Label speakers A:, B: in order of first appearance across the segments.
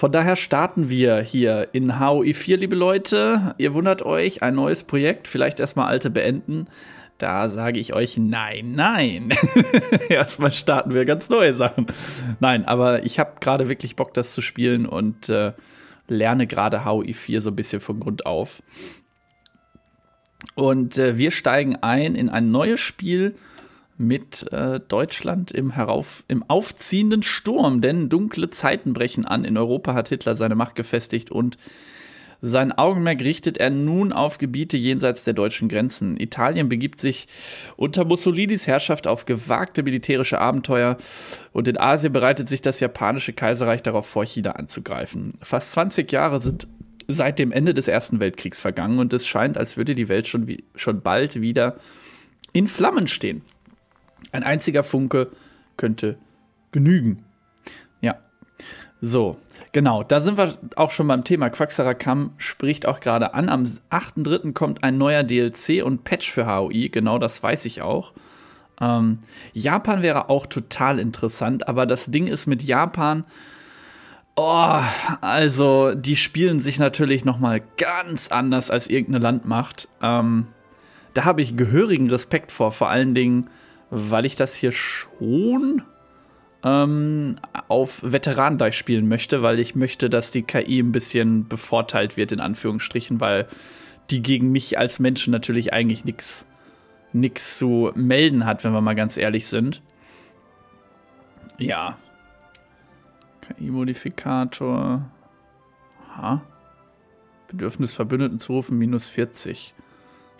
A: Von daher starten wir hier in HOI4, e liebe Leute. Ihr wundert euch, ein neues Projekt, vielleicht erstmal alte beenden. Da sage ich euch, nein, nein. erstmal starten wir ganz neue Sachen. Nein, aber ich habe gerade wirklich Bock, das zu spielen und äh, lerne gerade HOI4 e so ein bisschen von Grund auf. Und äh, wir steigen ein in ein neues Spiel mit äh, Deutschland im, herauf, im aufziehenden Sturm, denn dunkle Zeiten brechen an. In Europa hat Hitler seine Macht gefestigt und sein Augenmerk richtet er nun auf Gebiete jenseits der deutschen Grenzen. Italien begibt sich unter Mussolinis Herrschaft auf gewagte militärische Abenteuer und in Asien bereitet sich das japanische Kaiserreich darauf vor, China anzugreifen. Fast 20 Jahre sind seit dem Ende des Ersten Weltkriegs vergangen und es scheint, als würde die Welt schon, wie, schon bald wieder in Flammen stehen. Ein einziger Funke könnte genügen. Ja. So, genau. Da sind wir auch schon beim Thema. Quacksalber Kamm spricht auch gerade an. Am 8.3. kommt ein neuer DLC und Patch für HOI. Genau das weiß ich auch. Ähm, Japan wäre auch total interessant, aber das Ding ist mit Japan. Oh, also die spielen sich natürlich nochmal ganz anders als irgendeine Landmacht. Ähm, da habe ich gehörigen Respekt vor, vor allen Dingen weil ich das hier schon ähm, auf Veteranendeich spielen möchte, weil ich möchte, dass die KI ein bisschen bevorteilt wird, in Anführungsstrichen, weil die gegen mich als Menschen natürlich eigentlich nichts nichts zu melden hat, wenn wir mal ganz ehrlich sind. Ja. KI-Modifikator. Aha. Bedürfnis Verbündeten zu rufen, minus 40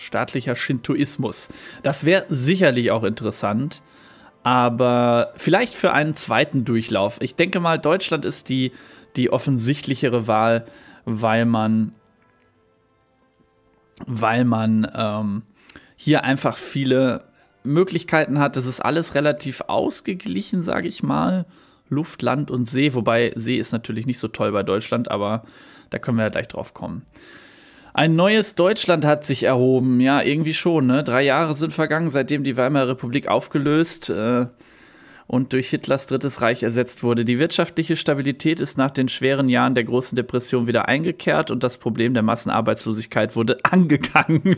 A: staatlicher Shintoismus. Das wäre sicherlich auch interessant, aber vielleicht für einen zweiten Durchlauf. Ich denke mal, Deutschland ist die, die offensichtlichere Wahl, weil man, weil man ähm, hier einfach viele Möglichkeiten hat. Das ist alles relativ ausgeglichen, sage ich mal. Luft, Land und See, wobei See ist natürlich nicht so toll bei Deutschland, aber da können wir ja gleich drauf kommen. Ein neues Deutschland hat sich erhoben. Ja, irgendwie schon. Ne? Drei Jahre sind vergangen, seitdem die Weimarer Republik aufgelöst äh, und durch Hitlers Drittes Reich ersetzt wurde. Die wirtschaftliche Stabilität ist nach den schweren Jahren der Großen Depression wieder eingekehrt und das Problem der Massenarbeitslosigkeit wurde angegangen.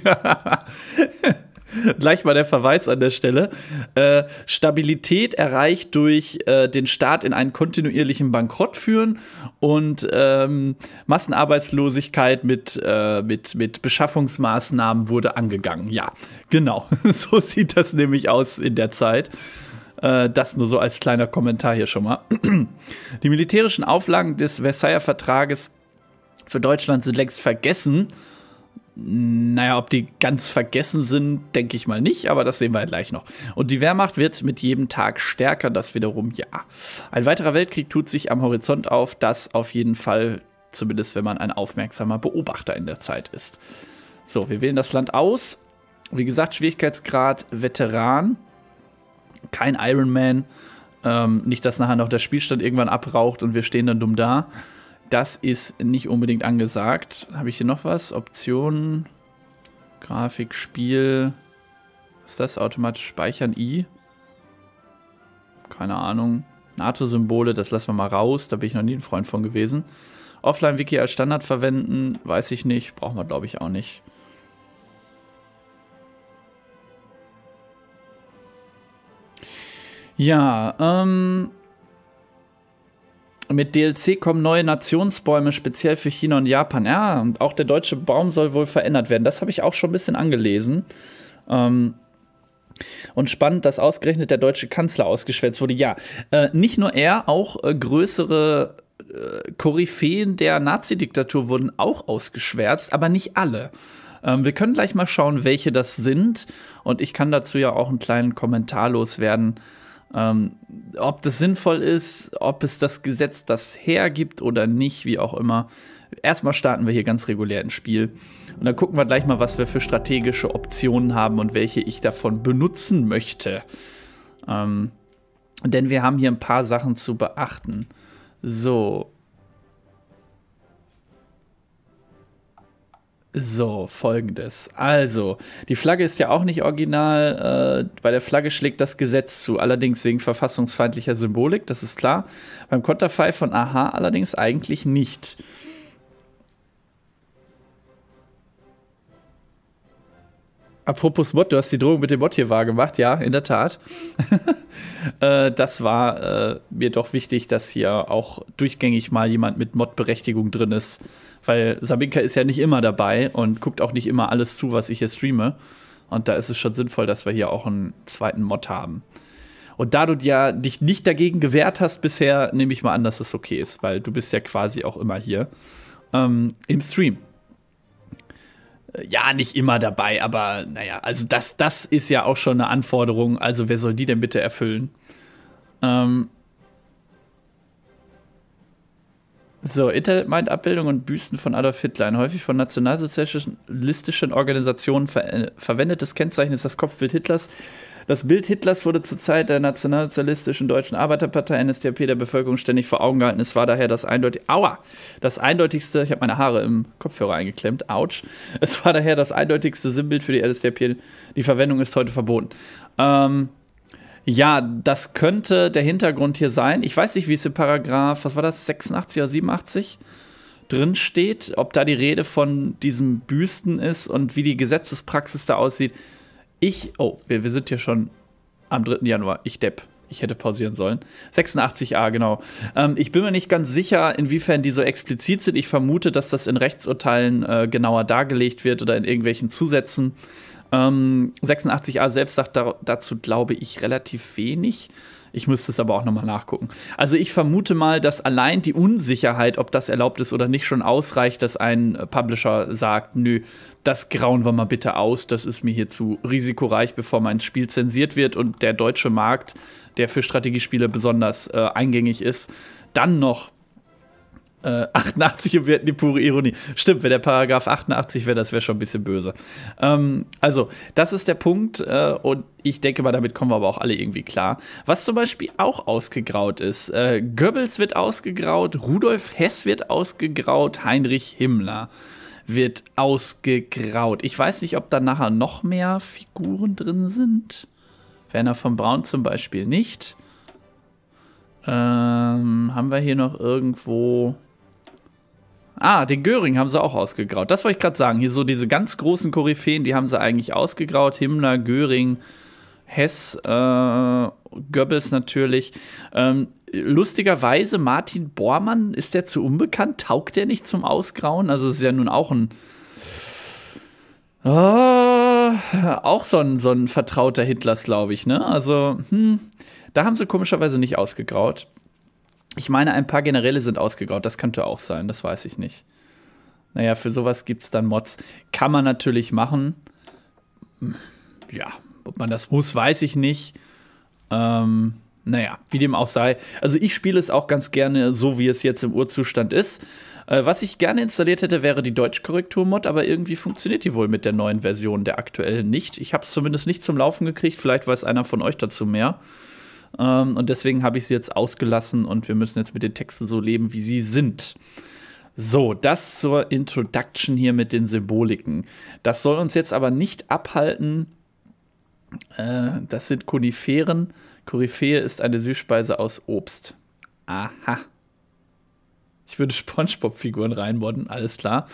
A: Gleich mal der Verweis an der Stelle. Äh, Stabilität erreicht durch äh, den Staat in einen kontinuierlichen Bankrott führen und ähm, Massenarbeitslosigkeit mit, äh, mit, mit Beschaffungsmaßnahmen wurde angegangen. Ja, genau. so sieht das nämlich aus in der Zeit. Äh, das nur so als kleiner Kommentar hier schon mal. Die militärischen Auflagen des Versailler Vertrages für Deutschland sind längst vergessen naja, ob die ganz vergessen sind, denke ich mal nicht, aber das sehen wir halt gleich noch. Und die Wehrmacht wird mit jedem Tag stärker, das wiederum ja. Ein weiterer Weltkrieg tut sich am Horizont auf, das auf jeden Fall, zumindest wenn man ein aufmerksamer Beobachter in der Zeit ist. So, wir wählen das Land aus. Wie gesagt, Schwierigkeitsgrad Veteran, kein Iron Man. Ähm, nicht, dass nachher noch der Spielstand irgendwann abraucht und wir stehen dann dumm da. Das ist nicht unbedingt angesagt. Habe ich hier noch was? Optionen, Grafik, Spiel. Was ist das? Automatisch speichern I? Keine Ahnung. NATO-Symbole, das lassen wir mal raus. Da bin ich noch nie ein Freund von gewesen. Offline-Wiki als Standard verwenden, weiß ich nicht. Brauchen wir, glaube ich, auch nicht. Ja, ähm, mit DLC kommen neue Nationsbäume speziell für China und Japan. Ja, und auch der deutsche Baum soll wohl verändert werden. Das habe ich auch schon ein bisschen angelesen. Ähm, und spannend, dass ausgerechnet der deutsche Kanzler ausgeschwärzt wurde. Ja, äh, nicht nur er, auch äh, größere äh, Koryphäen der Nazi-Diktatur wurden auch ausgeschwärzt, aber nicht alle. Ähm, wir können gleich mal schauen, welche das sind. Und ich kann dazu ja auch einen kleinen Kommentar loswerden. Ähm, ob das sinnvoll ist, ob es das Gesetz das hergibt oder nicht, wie auch immer. Erstmal starten wir hier ganz regulär ins Spiel und dann gucken wir gleich mal, was wir für strategische Optionen haben und welche ich davon benutzen möchte. Ähm, denn wir haben hier ein paar Sachen zu beachten. So, So, folgendes. Also, die Flagge ist ja auch nicht original. Äh, bei der Flagge schlägt das Gesetz zu, allerdings wegen verfassungsfeindlicher Symbolik, das ist klar. Beim Konterfei von Aha allerdings eigentlich nicht. Apropos Mod, du hast die Drohung mit dem Mod hier wahrgemacht, ja, in der Tat. äh, das war äh, mir doch wichtig, dass hier auch durchgängig mal jemand mit Mod-Berechtigung drin ist weil Sabinka ist ja nicht immer dabei und guckt auch nicht immer alles zu, was ich hier streame. Und da ist es schon sinnvoll, dass wir hier auch einen zweiten Mod haben. Und da du ja dich nicht dagegen gewehrt hast bisher, nehme ich mal an, dass es das okay ist, weil du bist ja quasi auch immer hier ähm, im Stream. Äh, ja, nicht immer dabei, aber naja, also das, das ist ja auch schon eine Anforderung. Also wer soll die denn bitte erfüllen? Ähm, So, internet meint Abbildung und Büsten von Adolf Hitler. Ein häufig von nationalsozialistischen Organisationen ver äh, verwendetes Kennzeichen ist das Kopfbild Hitlers. Das Bild Hitlers wurde zur Zeit der nationalsozialistischen Deutschen Arbeiterpartei NSDAP der Bevölkerung ständig vor Augen gehalten. Es war daher das eindeutig Aua, das eindeutigste, ich habe meine Haare im Kopfhörer eingeklemmt, ouch. Es war daher das eindeutigste Sinnbild für die NSDAP. Die Verwendung ist heute verboten. Ähm, ja, das könnte der Hintergrund hier sein. Ich weiß nicht, wie es im Paragraph, was war das, 86 oder 87 drin steht, ob da die Rede von diesem Büsten ist und wie die Gesetzespraxis da aussieht. Ich, oh, wir, wir sind hier schon am 3. Januar. Ich depp. Ich hätte pausieren sollen. 86a, genau. Ähm, ich bin mir nicht ganz sicher, inwiefern die so explizit sind. Ich vermute, dass das in Rechtsurteilen äh, genauer dargelegt wird oder in irgendwelchen Zusätzen. 86a ähm, selbst sagt da, dazu, glaube ich, relativ wenig. Ich müsste es aber auch nochmal nachgucken. Also ich vermute mal, dass allein die Unsicherheit, ob das erlaubt ist oder nicht, schon ausreicht, dass ein äh, Publisher sagt, nö, das grauen wir mal bitte aus, das ist mir hier zu risikoreich, bevor mein Spiel zensiert wird und der deutsche Markt, der für Strategiespiele besonders äh, eingängig ist, dann noch äh, 88 hätten die pure Ironie. Stimmt, wenn der Paragraph 88 wäre, das wäre schon ein bisschen böse. Ähm, also, das ist der Punkt äh, und ich denke mal, damit kommen wir aber auch alle irgendwie klar. Was zum Beispiel auch ausgegraut ist, äh, Goebbels wird ausgegraut, Rudolf Hess wird ausgegraut, Heinrich Himmler wird ausgegraut. Ich weiß nicht, ob da nachher noch mehr Figuren drin sind. Werner von Braun zum Beispiel nicht. Ähm, haben wir hier noch irgendwo Ah, den Göring haben sie auch ausgegraut. Das wollte ich gerade sagen. Hier so diese ganz großen Koryphäen, die haben sie eigentlich ausgegraut. Himmler, Göring, Hess, äh, Goebbels natürlich. Ähm, lustigerweise, Martin Bormann, ist der zu unbekannt? Taugt der nicht zum Ausgrauen? Also es ist ja nun auch ein. Oh, auch so ein, so ein vertrauter Hitlers, glaube ich, ne? Also, hm, da haben sie komischerweise nicht ausgegraut. Ich meine, ein paar Generäle sind ausgegaut. Das könnte auch sein, das weiß ich nicht. Naja, für sowas gibt es dann Mods. Kann man natürlich machen. Ja, ob man das muss, weiß ich nicht. Ähm, naja, wie dem auch sei. Also ich spiele es auch ganz gerne so, wie es jetzt im Urzustand ist. Äh, was ich gerne installiert hätte, wäre die Deutschkorrektur-Mod, aber irgendwie funktioniert die wohl mit der neuen Version, der aktuellen nicht. Ich habe es zumindest nicht zum Laufen gekriegt. Vielleicht weiß einer von euch dazu mehr. Ähm, und deswegen habe ich sie jetzt ausgelassen und wir müssen jetzt mit den Texten so leben, wie sie sind. So, das zur Introduction hier mit den Symboliken. Das soll uns jetzt aber nicht abhalten. Äh, das sind Koniferen. Koryphäe ist eine Süßspeise aus Obst. Aha. Ich würde Spongebob-Figuren reinmodden, alles klar.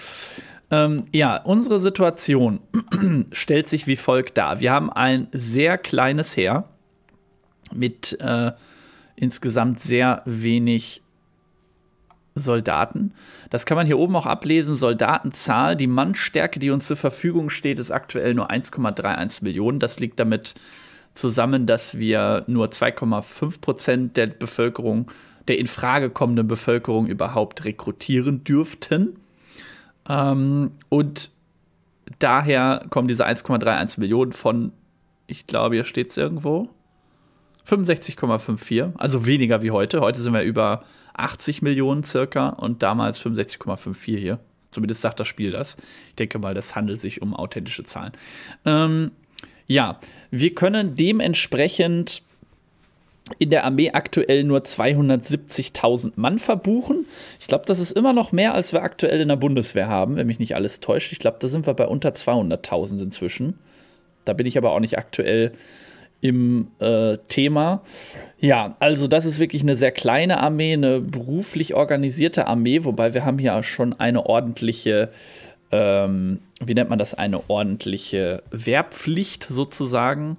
A: Ähm, ja, unsere Situation stellt sich wie folgt dar. Wir haben ein sehr kleines Heer mit äh, insgesamt sehr wenig Soldaten. Das kann man hier oben auch ablesen. Soldatenzahl, die Mannstärke, die uns zur Verfügung steht, ist aktuell nur 1,31 Millionen. Das liegt damit zusammen, dass wir nur 2,5 Prozent der Bevölkerung, der in Frage kommenden Bevölkerung überhaupt rekrutieren dürften. Ähm, und daher kommen diese 1,31 Millionen von, ich glaube, hier steht es irgendwo, 65,54, also weniger wie heute. Heute sind wir über 80 Millionen circa und damals 65,54 hier. Zumindest sagt das Spiel das. Ich denke mal, das handelt sich um authentische Zahlen. Ähm, ja, wir können dementsprechend in der Armee aktuell nur 270.000 Mann verbuchen. Ich glaube, das ist immer noch mehr, als wir aktuell in der Bundeswehr haben, wenn mich nicht alles täuscht. Ich glaube, da sind wir bei unter 200.000 inzwischen. Da bin ich aber auch nicht aktuell im äh, Thema. Ja, also das ist wirklich eine sehr kleine Armee, eine beruflich organisierte Armee, wobei wir haben hier schon eine ordentliche, ähm, wie nennt man das, eine ordentliche Wehrpflicht sozusagen.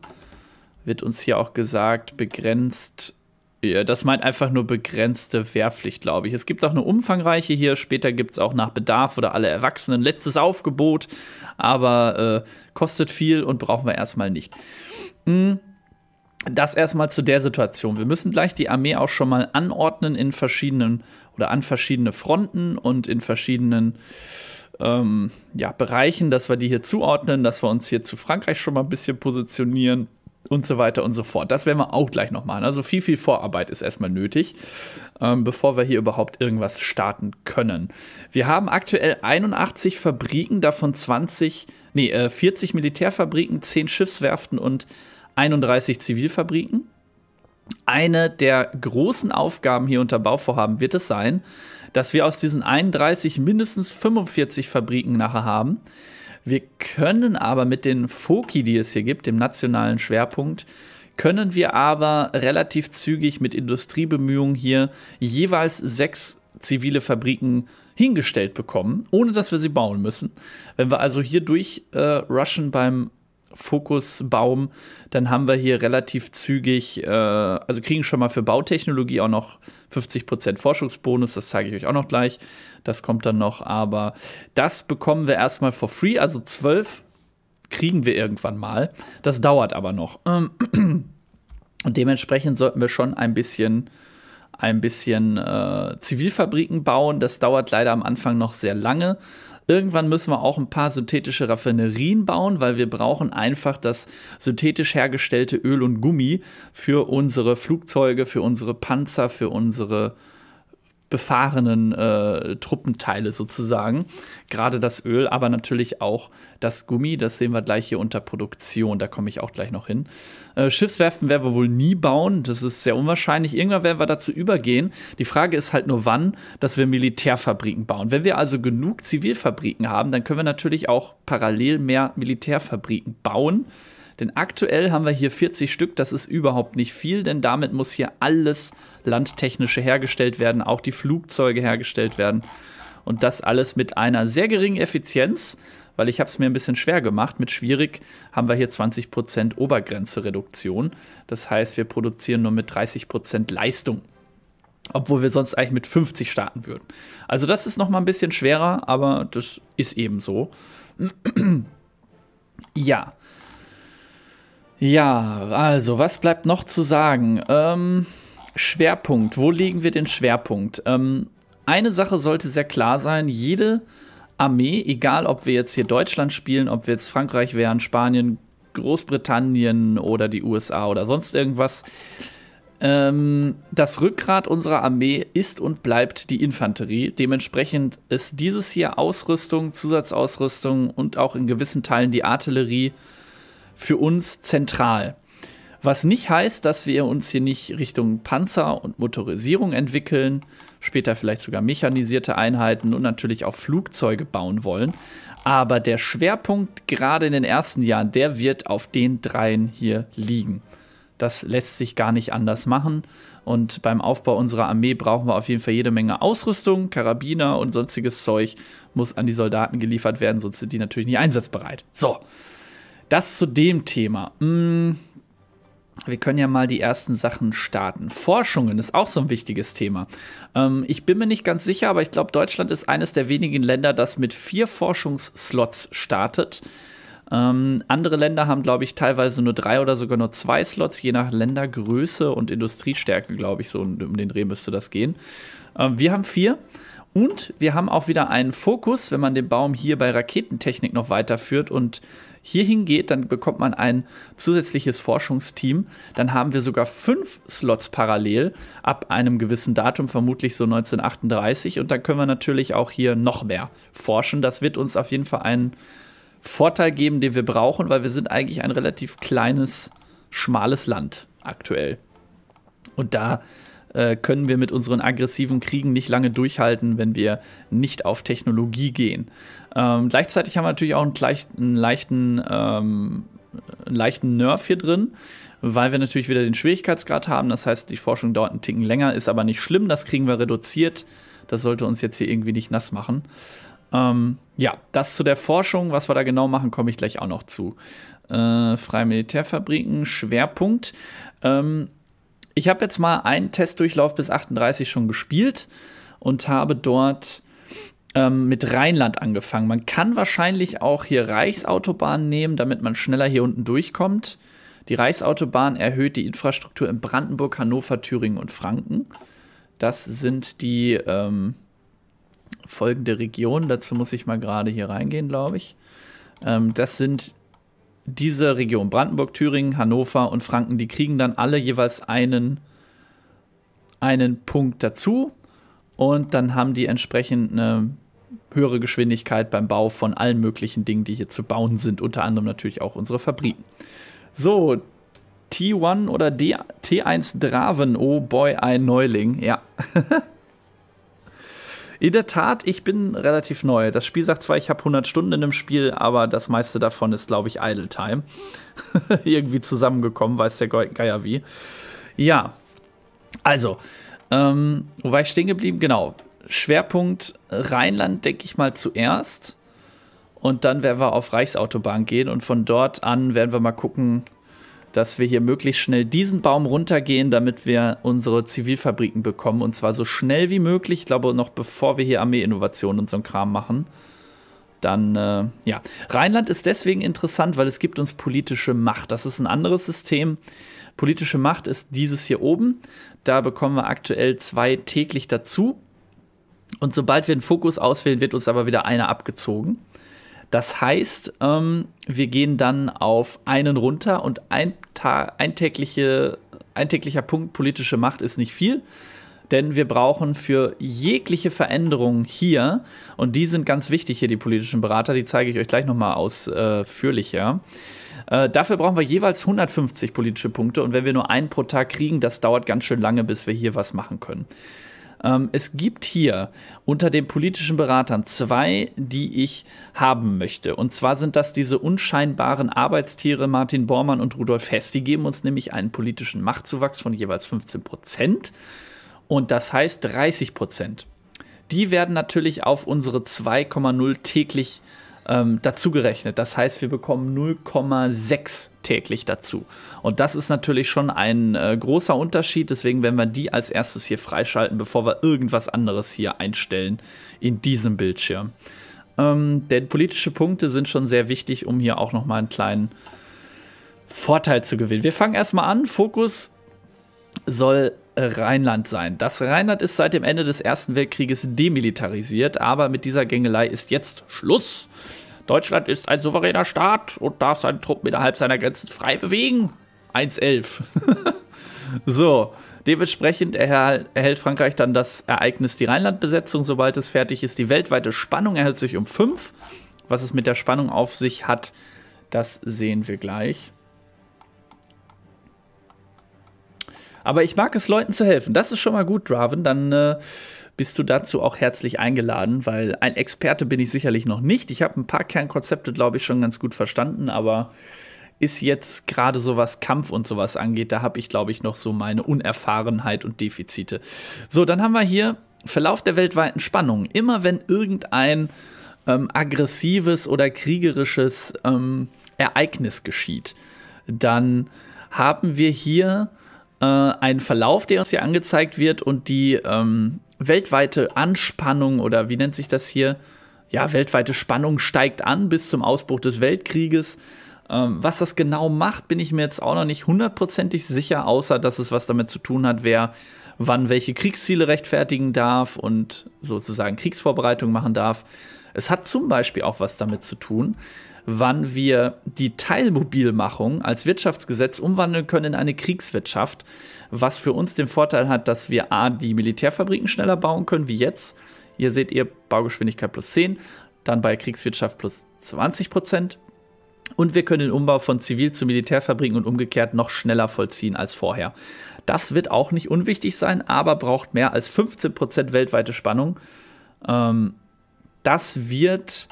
A: Wird uns hier auch gesagt, begrenzt. Ja, das meint einfach nur begrenzte Wehrpflicht, glaube ich. Es gibt auch eine umfangreiche hier. Später gibt es auch nach Bedarf oder alle Erwachsenen letztes Aufgebot. Aber äh, kostet viel und brauchen wir erstmal nicht. Hm das erstmal zu der Situation. Wir müssen gleich die Armee auch schon mal anordnen in verschiedenen oder an verschiedene Fronten und in verschiedenen ähm, ja, Bereichen, dass wir die hier zuordnen, dass wir uns hier zu Frankreich schon mal ein bisschen positionieren und so weiter und so fort. Das werden wir auch gleich noch machen. Also viel, viel Vorarbeit ist erstmal nötig, ähm, bevor wir hier überhaupt irgendwas starten können. Wir haben aktuell 81 Fabriken, davon 20, nee, äh, 40 Militärfabriken, 10 Schiffswerften und 31 Zivilfabriken. Eine der großen Aufgaben hier unter Bauvorhaben wird es sein, dass wir aus diesen 31 mindestens 45 Fabriken nachher haben. Wir können aber mit den Foki, die es hier gibt, dem nationalen Schwerpunkt, können wir aber relativ zügig mit Industriebemühungen hier jeweils sechs zivile Fabriken hingestellt bekommen, ohne dass wir sie bauen müssen. Wenn wir also hier durchrushen äh, beim Fokusbaum, dann haben wir hier relativ zügig, äh, also kriegen schon mal für Bautechnologie auch noch 50% Forschungsbonus, das zeige ich euch auch noch gleich, das kommt dann noch, aber das bekommen wir erstmal for free, also 12 kriegen wir irgendwann mal, das dauert aber noch. Und dementsprechend sollten wir schon ein bisschen ein bisschen äh, Zivilfabriken bauen. Das dauert leider am Anfang noch sehr lange. Irgendwann müssen wir auch ein paar synthetische Raffinerien bauen, weil wir brauchen einfach das synthetisch hergestellte Öl und Gummi für unsere Flugzeuge, für unsere Panzer, für unsere äh, befahrenen äh, Truppenteile sozusagen. Gerade das Öl, aber natürlich auch das Gummi. Das sehen wir gleich hier unter Produktion. Da komme ich auch gleich noch hin. Äh, Schiffswerften werden wir wohl nie bauen. Das ist sehr unwahrscheinlich. Irgendwann werden wir dazu übergehen. Die Frage ist halt nur, wann, dass wir Militärfabriken bauen. Wenn wir also genug Zivilfabriken haben, dann können wir natürlich auch parallel mehr Militärfabriken bauen. Denn aktuell haben wir hier 40 Stück, das ist überhaupt nicht viel, denn damit muss hier alles Landtechnische hergestellt werden, auch die Flugzeuge hergestellt werden. Und das alles mit einer sehr geringen Effizienz, weil ich habe es mir ein bisschen schwer gemacht. Mit schwierig haben wir hier 20% Obergrenze Reduktion. Das heißt, wir produzieren nur mit 30% Leistung obwohl wir sonst eigentlich mit 50 starten würden. Also das ist noch mal ein bisschen schwerer, aber das ist eben so. ja, ja, also, was bleibt noch zu sagen? Ähm, Schwerpunkt, wo legen wir den Schwerpunkt? Ähm, eine Sache sollte sehr klar sein, jede Armee, egal ob wir jetzt hier Deutschland spielen, ob wir jetzt Frankreich wären, Spanien, Großbritannien oder die USA oder sonst irgendwas, ähm, das Rückgrat unserer Armee ist und bleibt die Infanterie. Dementsprechend ist dieses hier Ausrüstung, Zusatzausrüstung und auch in gewissen Teilen die Artillerie für uns zentral. Was nicht heißt, dass wir uns hier nicht Richtung Panzer und Motorisierung entwickeln, später vielleicht sogar mechanisierte Einheiten und natürlich auch Flugzeuge bauen wollen. Aber der Schwerpunkt gerade in den ersten Jahren, der wird auf den dreien hier liegen. Das lässt sich gar nicht anders machen. Und beim Aufbau unserer Armee brauchen wir auf jeden Fall jede Menge Ausrüstung, Karabiner und sonstiges Zeug muss an die Soldaten geliefert werden, sonst sind die natürlich nicht einsatzbereit. So, das zu dem Thema. Hm, wir können ja mal die ersten Sachen starten. Forschungen ist auch so ein wichtiges Thema. Ähm, ich bin mir nicht ganz sicher, aber ich glaube, Deutschland ist eines der wenigen Länder, das mit vier Forschungsslots startet. Ähm, andere Länder haben, glaube ich, teilweise nur drei oder sogar nur zwei Slots, je nach Ländergröße und Industriestärke, glaube ich, so um den Dreh müsste das gehen. Ähm, wir haben vier. Und wir haben auch wieder einen Fokus, wenn man den Baum hier bei Raketentechnik noch weiterführt und hierhin geht, dann bekommt man ein zusätzliches Forschungsteam. Dann haben wir sogar fünf Slots parallel ab einem gewissen Datum, vermutlich so 1938. Und dann können wir natürlich auch hier noch mehr forschen. Das wird uns auf jeden Fall einen Vorteil geben, den wir brauchen, weil wir sind eigentlich ein relativ kleines, schmales Land aktuell. Und da äh, können wir mit unseren aggressiven Kriegen nicht lange durchhalten, wenn wir nicht auf Technologie gehen. Ähm, gleichzeitig haben wir natürlich auch einen, gleich, einen leichten, ähm, einen leichten Nerf hier drin, weil wir natürlich wieder den Schwierigkeitsgrad haben. Das heißt, die Forschung dauert einen Ticken länger, ist aber nicht schlimm. Das kriegen wir reduziert. Das sollte uns jetzt hier irgendwie nicht nass machen. Ähm, ja, das zu der Forschung. Was wir da genau machen, komme ich gleich auch noch zu. Äh, Freie Militärfabriken, Schwerpunkt. Ähm, ich habe jetzt mal einen Testdurchlauf bis 38 schon gespielt und habe dort ähm, mit Rheinland angefangen. Man kann wahrscheinlich auch hier Reichsautobahnen nehmen, damit man schneller hier unten durchkommt. Die Reichsautobahn erhöht die Infrastruktur in Brandenburg, Hannover, Thüringen und Franken. Das sind die ähm, folgende Regionen. Dazu muss ich mal gerade hier reingehen, glaube ich. Ähm, das sind diese Region Brandenburg, Thüringen, Hannover und Franken, die kriegen dann alle jeweils einen, einen Punkt dazu. Und dann haben die entsprechend eine höhere Geschwindigkeit beim Bau von allen möglichen Dingen, die hier zu bauen sind, unter anderem natürlich auch unsere Fabriken. So, T1 oder D T1 Draven, oh boy, ein Neuling, ja. in der Tat, ich bin relativ neu. Das Spiel sagt zwar, ich habe 100 Stunden in dem Spiel, aber das meiste davon ist, glaube ich, Idle Time. Irgendwie zusammengekommen, weiß der Geier wie. Ja, also, ähm, wo war ich stehen geblieben? Genau. Schwerpunkt Rheinland, denke ich mal, zuerst. Und dann werden wir auf Reichsautobahn gehen und von dort an werden wir mal gucken, dass wir hier möglichst schnell diesen Baum runtergehen, damit wir unsere Zivilfabriken bekommen. Und zwar so schnell wie möglich, ich glaube, noch bevor wir hier Armee-Innovationen und so einen Kram machen. Dann, äh, ja. Rheinland ist deswegen interessant, weil es gibt uns politische Macht. Das ist ein anderes System. Politische Macht ist dieses hier oben. Da bekommen wir aktuell zwei täglich dazu. Und sobald wir einen Fokus auswählen, wird uns aber wieder einer abgezogen. Das heißt, ähm, wir gehen dann auf einen runter und ein, Ta eintägliche, eintäglicher Punkt politische Macht ist nicht viel denn wir brauchen für jegliche Veränderungen hier, und die sind ganz wichtig hier, die politischen Berater, die zeige ich euch gleich nochmal ausführlicher. Äh, dafür brauchen wir jeweils 150 politische Punkte und wenn wir nur einen pro Tag kriegen, das dauert ganz schön lange, bis wir hier was machen können. Ähm, es gibt hier unter den politischen Beratern zwei, die ich haben möchte. Und zwar sind das diese unscheinbaren Arbeitstiere Martin Bormann und Rudolf Hess. Die geben uns nämlich einen politischen Machtzuwachs von jeweils 15 Prozent. Und das heißt 30 Prozent. Die werden natürlich auf unsere 2,0 täglich ähm, dazu Das heißt, wir bekommen 0,6 täglich dazu. Und das ist natürlich schon ein äh, großer Unterschied. Deswegen werden wir die als erstes hier freischalten, bevor wir irgendwas anderes hier einstellen in diesem Bildschirm. Ähm, denn politische Punkte sind schon sehr wichtig, um hier auch nochmal einen kleinen Vorteil zu gewinnen. Wir fangen erstmal an. Fokus soll Rheinland sein. Das Rheinland ist seit dem Ende des Ersten Weltkrieges demilitarisiert, aber mit dieser Gängelei ist jetzt Schluss. Deutschland ist ein souveräner Staat und darf seine Truppen innerhalb seiner Grenzen frei bewegen. 1.11. so, dementsprechend erhält Frankreich dann das Ereignis die Rheinlandbesetzung, sobald es fertig ist. Die weltweite Spannung erhält sich um 5. Was es mit der Spannung auf sich hat, das sehen wir gleich. Aber ich mag es, Leuten zu helfen. Das ist schon mal gut, Draven. Dann äh, bist du dazu auch herzlich eingeladen, weil ein Experte bin ich sicherlich noch nicht. Ich habe ein paar Kernkonzepte, glaube ich, schon ganz gut verstanden, aber ist jetzt gerade so was Kampf und sowas angeht, da habe ich, glaube ich, noch so meine Unerfahrenheit und Defizite. So, dann haben wir hier Verlauf der weltweiten Spannung. Immer wenn irgendein ähm, aggressives oder kriegerisches ähm, Ereignis geschieht, dann haben wir hier äh, einen Verlauf, der uns hier angezeigt wird und die ähm, weltweite Anspannung oder wie nennt sich das hier? Ja, weltweite Spannung steigt an bis zum Ausbruch des Weltkrieges. Ähm, was das genau macht, bin ich mir jetzt auch noch nicht hundertprozentig sicher, außer dass es was damit zu tun hat, wer wann welche Kriegsziele rechtfertigen darf und sozusagen Kriegsvorbereitung machen darf. Es hat zum Beispiel auch was damit zu tun, wann wir die Teilmobilmachung als Wirtschaftsgesetz umwandeln können in eine Kriegswirtschaft, was für uns den Vorteil hat, dass wir A, die Militärfabriken schneller bauen können wie jetzt. Hier seht ihr Baugeschwindigkeit plus 10, dann bei Kriegswirtschaft plus 20 Prozent. Und wir können den Umbau von Zivil- zu Militärfabriken und umgekehrt noch schneller vollziehen als vorher. Das wird auch nicht unwichtig sein, aber braucht mehr als 15% Prozent weltweite Spannung. Ähm, das wird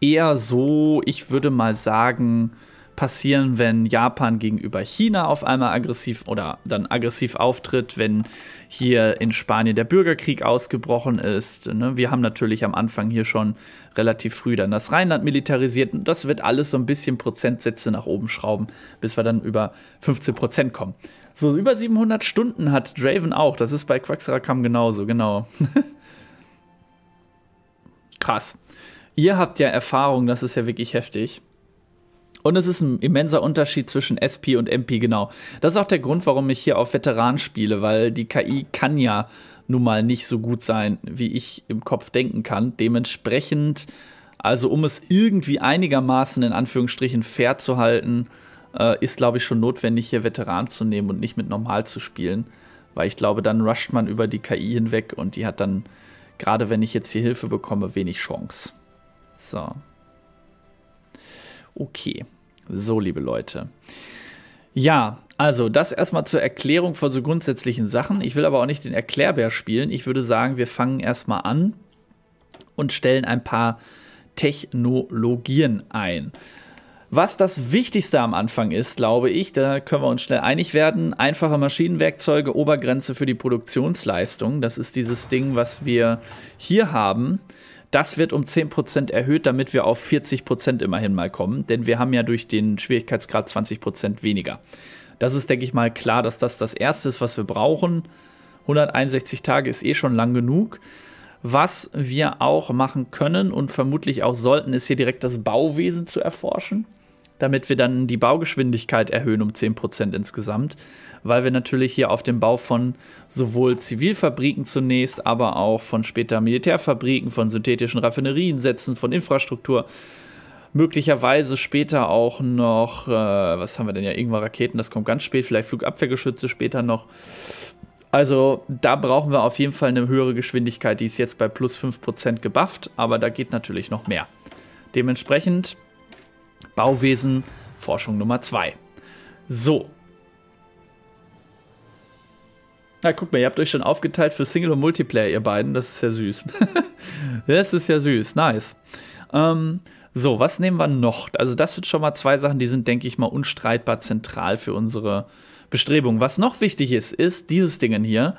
A: eher so, ich würde mal sagen, passieren, wenn Japan gegenüber China auf einmal aggressiv oder dann aggressiv auftritt, wenn hier in Spanien der Bürgerkrieg ausgebrochen ist. Ne? Wir haben natürlich am Anfang hier schon relativ früh dann das Rheinland militarisiert. Und das wird alles so ein bisschen Prozentsätze nach oben schrauben, bis wir dann über 15 Prozent kommen. So, über 700 Stunden hat Draven auch. Das ist bei Quaxrakam genauso, genau. Krass. Ihr habt ja Erfahrung, das ist ja wirklich heftig. Und es ist ein immenser Unterschied zwischen SP und MP, genau. Das ist auch der Grund, warum ich hier auf Veteran spiele, weil die KI kann ja nun mal nicht so gut sein, wie ich im Kopf denken kann. Dementsprechend, also um es irgendwie einigermaßen in Anführungsstrichen fair zu halten, äh, ist, glaube ich, schon notwendig, hier Veteran zu nehmen und nicht mit normal zu spielen. Weil ich glaube, dann rusht man über die KI hinweg und die hat dann, gerade wenn ich jetzt hier Hilfe bekomme, wenig Chance. So. Okay. So, liebe Leute. Ja, also das erstmal zur Erklärung von so grundsätzlichen Sachen. Ich will aber auch nicht den Erklärbär spielen. Ich würde sagen, wir fangen erstmal an und stellen ein paar Technologien ein. Was das Wichtigste am Anfang ist, glaube ich, da können wir uns schnell einig werden, einfache Maschinenwerkzeuge, Obergrenze für die Produktionsleistung. Das ist dieses Ding, was wir hier haben. Das wird um 10% erhöht, damit wir auf 40% immerhin mal kommen, denn wir haben ja durch den Schwierigkeitsgrad 20% weniger. Das ist, denke ich mal, klar, dass das das Erste ist, was wir brauchen. 161 Tage ist eh schon lang genug. Was wir auch machen können und vermutlich auch sollten, ist hier direkt das Bauwesen zu erforschen damit wir dann die Baugeschwindigkeit erhöhen um 10% insgesamt, weil wir natürlich hier auf den Bau von sowohl Zivilfabriken zunächst, aber auch von später Militärfabriken, von synthetischen Raffinerien setzen, von Infrastruktur, möglicherweise später auch noch, äh, was haben wir denn ja, irgendwann Raketen, das kommt ganz spät, vielleicht Flugabwehrgeschütze später noch. Also da brauchen wir auf jeden Fall eine höhere Geschwindigkeit, die ist jetzt bei plus 5% gebufft, aber da geht natürlich noch mehr. Dementsprechend Bauwesen, Forschung Nummer 2. So. Na, guck mal, ihr habt euch schon aufgeteilt für Single und Multiplayer, ihr beiden. Das ist ja süß. das ist ja süß. Nice. Ähm, so, was nehmen wir noch? Also, das sind schon mal zwei Sachen, die sind, denke ich mal, unstreitbar zentral für unsere Bestrebungen. Was noch wichtig ist, ist dieses Ding hier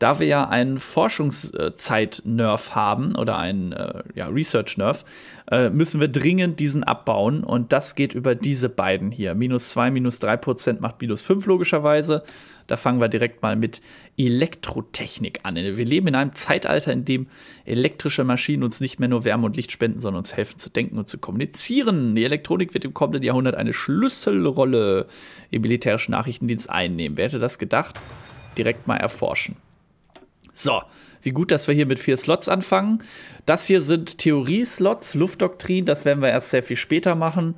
A: da wir ja einen Forschungszeit-Nerf haben oder einen äh, ja, Research-Nerf, äh, müssen wir dringend diesen abbauen und das geht über diese beiden hier. Minus 2, minus 3 Prozent macht minus 5 logischerweise. Da fangen wir direkt mal mit Elektrotechnik an. Wir leben in einem Zeitalter, in dem elektrische Maschinen uns nicht mehr nur Wärme und Licht spenden, sondern uns helfen zu denken und zu kommunizieren. Die Elektronik wird im kommenden Jahrhundert eine Schlüsselrolle im militärischen Nachrichtendienst einnehmen. Wer hätte das gedacht? Direkt mal erforschen. So, wie gut, dass wir hier mit vier Slots anfangen. Das hier sind Theorie-Slots, Luftdoktrin, das werden wir erst sehr viel später machen.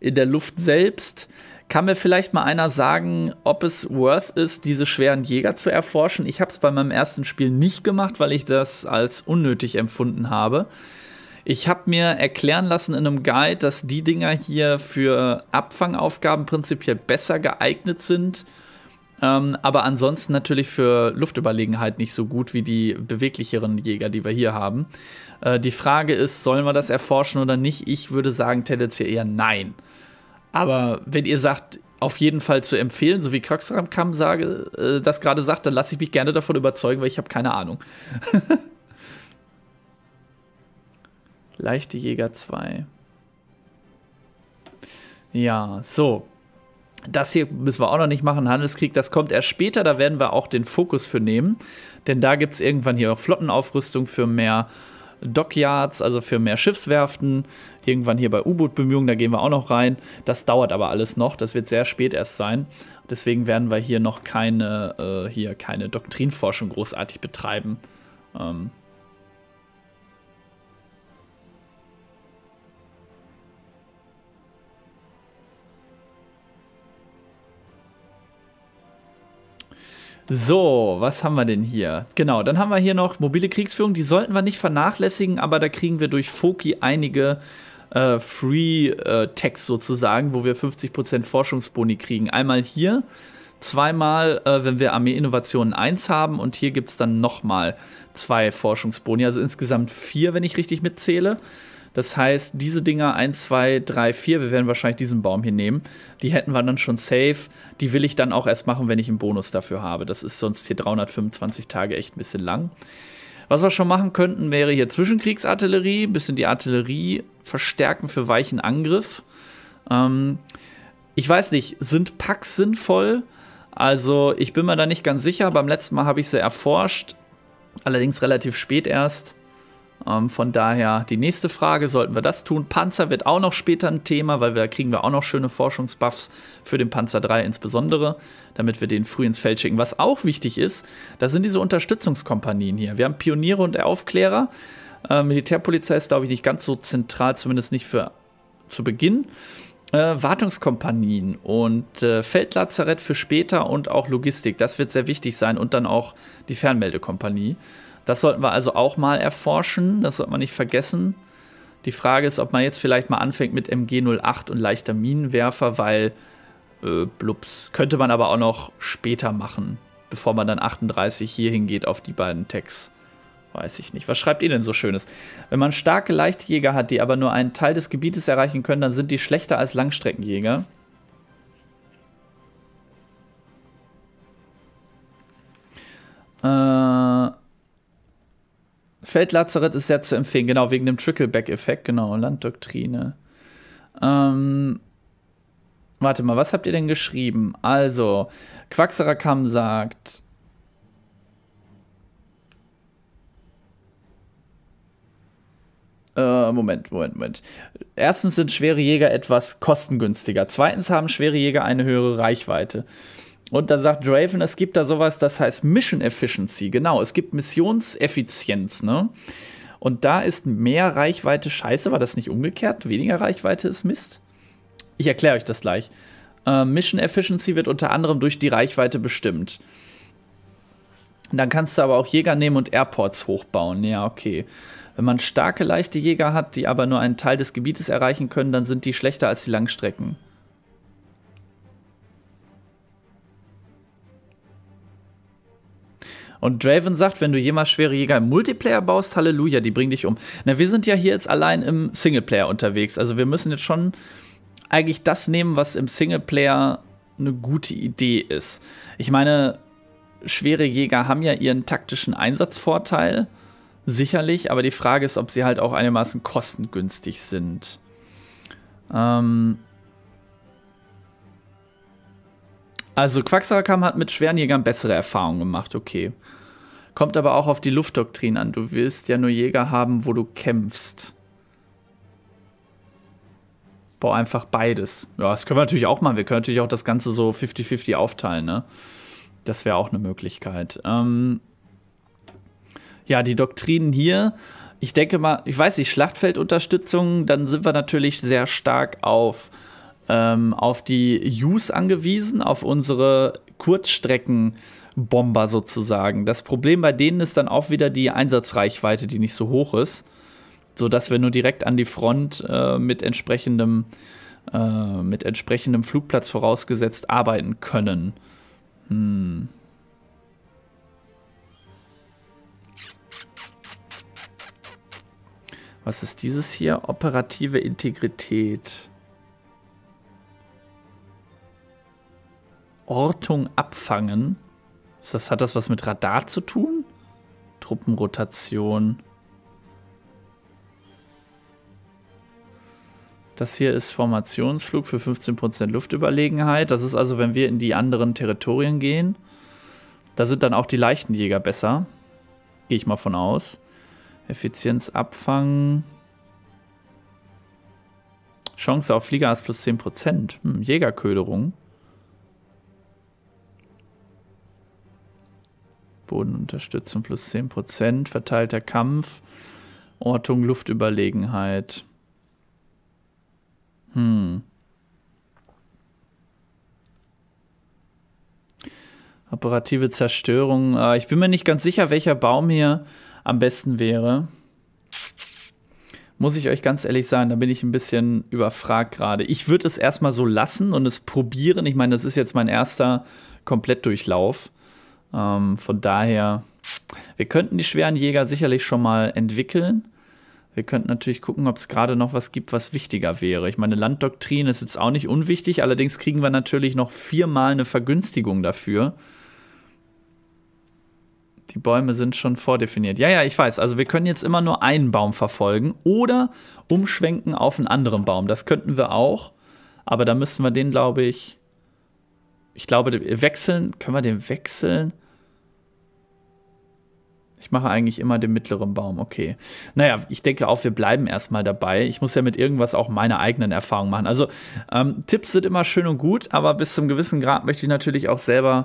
A: In der Luft selbst kann mir vielleicht mal einer sagen, ob es worth ist, diese schweren Jäger zu erforschen. Ich habe es bei meinem ersten Spiel nicht gemacht, weil ich das als unnötig empfunden habe. Ich habe mir erklären lassen in einem Guide, dass die Dinger hier für Abfangaufgaben prinzipiell besser geeignet sind ähm, aber ansonsten natürlich für Luftüberlegenheit nicht so gut wie die beweglicheren Jäger, die wir hier haben. Äh, die Frage ist, sollen wir das erforschen oder nicht? Ich würde sagen, tendenziell eher nein. Aber wenn ihr sagt, auf jeden Fall zu empfehlen, so wie Kraxramkam sage, äh, das gerade sagt, dann lasse ich mich gerne davon überzeugen, weil ich habe keine Ahnung. Leichte Jäger 2. Ja, so das hier müssen wir auch noch nicht machen, Handelskrieg, das kommt erst später, da werden wir auch den Fokus für nehmen, denn da gibt es irgendwann hier auch Flottenaufrüstung für mehr Dockyards, also für mehr Schiffswerften, irgendwann hier bei U-Boot-Bemühungen, da gehen wir auch noch rein, das dauert aber alles noch, das wird sehr spät erst sein, deswegen werden wir hier noch keine, äh, hier keine Doktrinforschung großartig betreiben. Ähm, So, was haben wir denn hier? Genau, dann haben wir hier noch mobile Kriegsführung. Die sollten wir nicht vernachlässigen, aber da kriegen wir durch Foki einige äh, Free-Tags äh, sozusagen, wo wir 50% Forschungsboni kriegen. Einmal hier, zweimal, äh, wenn wir Armee Innovationen 1 haben und hier gibt es dann nochmal zwei Forschungsboni, also insgesamt vier, wenn ich richtig mitzähle. Das heißt, diese Dinger 1, 2, 3, 4, wir werden wahrscheinlich diesen Baum hier nehmen, die hätten wir dann schon safe. Die will ich dann auch erst machen, wenn ich einen Bonus dafür habe. Das ist sonst hier 325 Tage echt ein bisschen lang. Was wir schon machen könnten, wäre hier Zwischenkriegsartillerie, ein bisschen die Artillerie verstärken für weichen Angriff. Ähm, ich weiß nicht, sind Packs sinnvoll? Also ich bin mir da nicht ganz sicher. Beim letzten Mal habe ich sie erforscht, allerdings relativ spät erst. Ähm, von daher die nächste Frage, sollten wir das tun? Panzer wird auch noch später ein Thema, weil wir, da kriegen wir auch noch schöne Forschungsbuffs für den Panzer 3 insbesondere, damit wir den früh ins Feld schicken. Was auch wichtig ist, das sind diese Unterstützungskompanien hier. Wir haben Pioniere und Aufklärer. Äh, Militärpolizei ist, glaube ich, nicht ganz so zentral, zumindest nicht für zu Beginn. Äh, Wartungskompanien und äh, Feldlazarett für später und auch Logistik. Das wird sehr wichtig sein und dann auch die Fernmeldekompanie. Das sollten wir also auch mal erforschen, das sollte man nicht vergessen. Die Frage ist, ob man jetzt vielleicht mal anfängt mit MG08 und leichter Minenwerfer, weil, äh, blups, könnte man aber auch noch später machen, bevor man dann 38 hier hingeht auf die beiden Tags. Weiß ich nicht. Was schreibt ihr denn so Schönes? Wenn man starke Leichtjäger hat, die aber nur einen Teil des Gebietes erreichen können, dann sind die schlechter als Langstreckenjäger. Äh Feldlazarett ist sehr zu empfehlen, genau, wegen dem Trickleback-Effekt, genau, Landdoktrine. Ähm, warte mal, was habt ihr denn geschrieben? Also, Quaxerakam sagt. Äh, Moment, Moment, Moment. Erstens sind schwere Jäger etwas kostengünstiger. Zweitens haben schwere Jäger eine höhere Reichweite. Und dann sagt Draven, es gibt da sowas, das heißt Mission Efficiency. Genau, es gibt Missionseffizienz, ne? Und da ist mehr Reichweite scheiße. War das nicht umgekehrt? Weniger Reichweite ist Mist? Ich erkläre euch das gleich. Äh, Mission Efficiency wird unter anderem durch die Reichweite bestimmt. dann kannst du aber auch Jäger nehmen und Airports hochbauen. Ja, okay. Wenn man starke, leichte Jäger hat, die aber nur einen Teil des Gebietes erreichen können, dann sind die schlechter als die Langstrecken. Und Draven sagt, wenn du jemals schwere Jäger im Multiplayer baust, Halleluja, die bringen dich um. Na, wir sind ja hier jetzt allein im Singleplayer unterwegs. Also wir müssen jetzt schon eigentlich das nehmen, was im Singleplayer eine gute Idee ist. Ich meine, schwere Jäger haben ja ihren taktischen Einsatzvorteil, sicherlich, aber die Frage ist, ob sie halt auch einigermaßen kostengünstig sind. Ähm, Also Quacksalberkamm hat mit schweren Jägern bessere Erfahrungen gemacht, okay. Kommt aber auch auf die Luftdoktrin an. Du willst ja nur Jäger haben, wo du kämpfst. Bau einfach beides. Ja, das können wir natürlich auch machen. Wir können natürlich auch das Ganze so 50-50 aufteilen, ne? Das wäre auch eine Möglichkeit. Ähm ja, die Doktrinen hier. Ich denke mal, ich weiß nicht, Schlachtfeldunterstützung, dann sind wir natürlich sehr stark auf ähm, auf die Use angewiesen, auf unsere Kurzstreckenbomber sozusagen. Das Problem bei denen ist dann auch wieder die Einsatzreichweite, die nicht so hoch ist, sodass wir nur direkt an die Front äh, mit entsprechendem äh, mit entsprechendem Flugplatz vorausgesetzt arbeiten können. Hm. Was ist dieses hier? Operative Integrität. Ortung abfangen. Ist das, hat das was mit Radar zu tun? Truppenrotation. Das hier ist Formationsflug für 15% Luftüberlegenheit. Das ist also, wenn wir in die anderen Territorien gehen. Da sind dann auch die leichten Jäger besser. Gehe ich mal von aus. Effizienz abfangen. Chance auf Flieger plus 10%. Hm, Jägerköderung. Bodenunterstützung plus 10%, verteilter Kampf, Ortung, Luftüberlegenheit. Hm. Operative Zerstörung. Ah, ich bin mir nicht ganz sicher, welcher Baum hier am besten wäre. Muss ich euch ganz ehrlich sagen, da bin ich ein bisschen überfragt gerade. Ich würde es erstmal so lassen und es probieren. Ich meine, das ist jetzt mein erster Komplettdurchlauf. Ähm, von daher, wir könnten die schweren Jäger sicherlich schon mal entwickeln. Wir könnten natürlich gucken, ob es gerade noch was gibt, was wichtiger wäre. Ich meine, Landdoktrin ist jetzt auch nicht unwichtig, allerdings kriegen wir natürlich noch viermal eine Vergünstigung dafür. Die Bäume sind schon vordefiniert. Ja, ja, ich weiß. Also wir können jetzt immer nur einen Baum verfolgen oder umschwenken auf einen anderen Baum. Das könnten wir auch. Aber da müssen wir den, glaube ich, ich glaube, wechseln, können wir den wechseln? Ich mache eigentlich immer den mittleren Baum, okay. Naja, ich denke auch, wir bleiben erstmal dabei. Ich muss ja mit irgendwas auch meine eigenen Erfahrungen machen. Also ähm, Tipps sind immer schön und gut, aber bis zum gewissen Grad möchte ich natürlich auch selber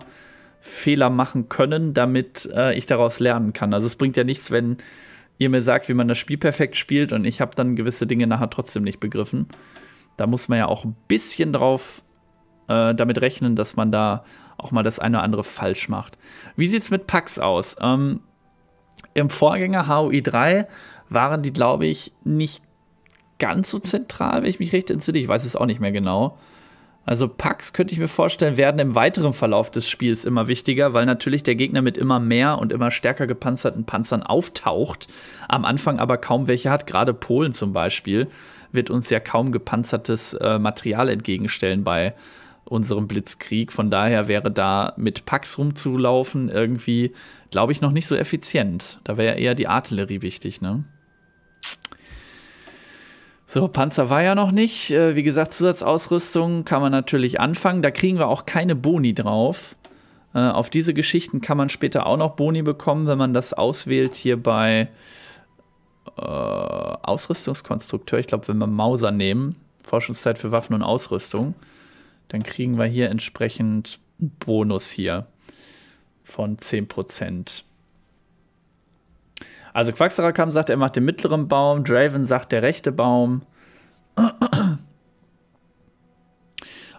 A: Fehler machen können, damit äh, ich daraus lernen kann. Also es bringt ja nichts, wenn ihr mir sagt, wie man das Spiel perfekt spielt und ich habe dann gewisse Dinge nachher trotzdem nicht begriffen. Da muss man ja auch ein bisschen drauf äh, damit rechnen, dass man da auch mal das eine oder andere falsch macht. Wie sieht es mit Packs aus? Ähm, Im Vorgänger HOI 3 waren die, glaube ich, nicht ganz so zentral, wenn ich mich recht entsinne. Ich weiß es auch nicht mehr genau. Also Packs könnte ich mir vorstellen, werden im weiteren Verlauf des Spiels immer wichtiger, weil natürlich der Gegner mit immer mehr und immer stärker gepanzerten Panzern auftaucht, am Anfang aber kaum welche hat. Gerade Polen zum Beispiel wird uns ja kaum gepanzertes äh, Material entgegenstellen bei unserem Blitzkrieg. Von daher wäre da mit Packs rumzulaufen irgendwie, glaube ich, noch nicht so effizient. Da wäre ja eher die Artillerie wichtig, ne? So, Panzer war ja noch nicht. Äh, wie gesagt, Zusatzausrüstung kann man natürlich anfangen. Da kriegen wir auch keine Boni drauf. Äh, auf diese Geschichten kann man später auch noch Boni bekommen, wenn man das auswählt hier bei äh, Ausrüstungskonstrukteur. Ich glaube, wenn wir Mauser nehmen, Forschungszeit für Waffen und Ausrüstung dann kriegen wir hier entsprechend einen Bonus hier von 10%. Also Quaxarakam sagt, er macht den mittleren Baum, Draven sagt der rechte Baum.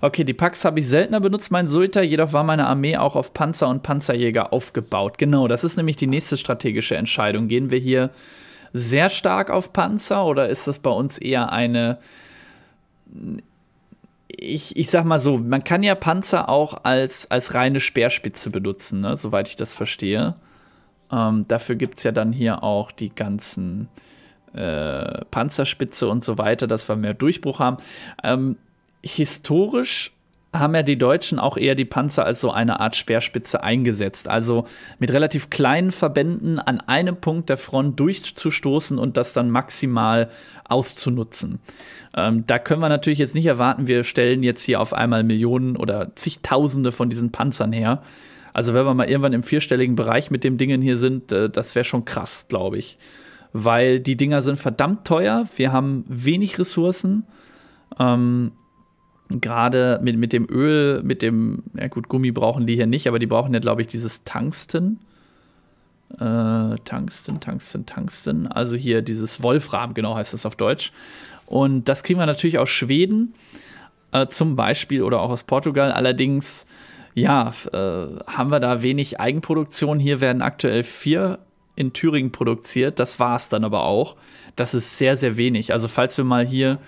A: Okay, die Packs habe ich seltener benutzt, mein Sultan, jedoch war meine Armee auch auf Panzer und Panzerjäger aufgebaut. Genau, das ist nämlich die nächste strategische Entscheidung. Gehen wir hier sehr stark auf Panzer oder ist das bei uns eher eine ich, ich sag mal so, man kann ja Panzer auch als, als reine Speerspitze benutzen, ne? soweit ich das verstehe. Ähm, dafür gibt es ja dann hier auch die ganzen äh, Panzerspitze und so weiter, dass wir mehr Durchbruch haben. Ähm, historisch haben ja die Deutschen auch eher die Panzer als so eine Art Speerspitze eingesetzt. Also mit relativ kleinen Verbänden an einem Punkt der Front durchzustoßen und das dann maximal auszunutzen. Ähm, da können wir natürlich jetzt nicht erwarten, wir stellen jetzt hier auf einmal Millionen oder zigtausende von diesen Panzern her. Also wenn wir mal irgendwann im vierstelligen Bereich mit den Dingen hier sind, äh, das wäre schon krass, glaube ich. Weil die Dinger sind verdammt teuer, wir haben wenig Ressourcen. Ähm, gerade mit, mit dem Öl, mit dem, ja gut, Gummi brauchen die hier nicht, aber die brauchen ja, glaube ich, dieses Tangsten. Äh, Tangsten, Tangsten, Tungsten. Also hier dieses Wolfram, genau heißt das auf Deutsch. Und das kriegen wir natürlich aus Schweden äh, zum Beispiel oder auch aus Portugal. Allerdings, ja, äh, haben wir da wenig Eigenproduktion. Hier werden aktuell vier in Thüringen produziert. Das war es dann aber auch. Das ist sehr, sehr wenig. Also falls wir mal hier